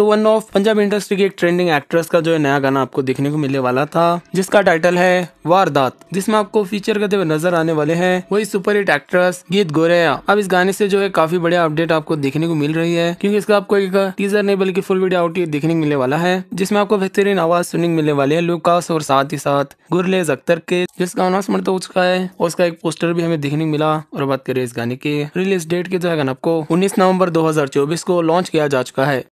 तो one of Punjab industry की एक ट्रेंडिंग एक्ट्रेस का जो है नया गाना आपको देखने को मिलने वाला था जिसका टाइटल है वारदात जिसमें आपको फीचर करते हुए नजर आने वाले हैं वही सुपर हिट एक्ट्रेस गीत गोरेया अब इस गाने से जो है काफी बड़े अपडेट आपको देखने को मिल रही है क्योंकि इसका आपको एक टीजर नहीं बल्कि फुल वीडियो आउट देखने को मिलने वाला है जिसमे आपको बेहतरीन आवाज सुनने को मिलने वाली है लुकास और साथ ही साथ गुरलेज अख्तर के जिसका अनाउंसमेंट तो उसका है और उसका एक पोस्टर भी हमें देखने को मिला और बात करें इस गाने के रिलीज डेट के जो है आपको उन्नीस नवंबर दो को लॉन्च किया जा चुका है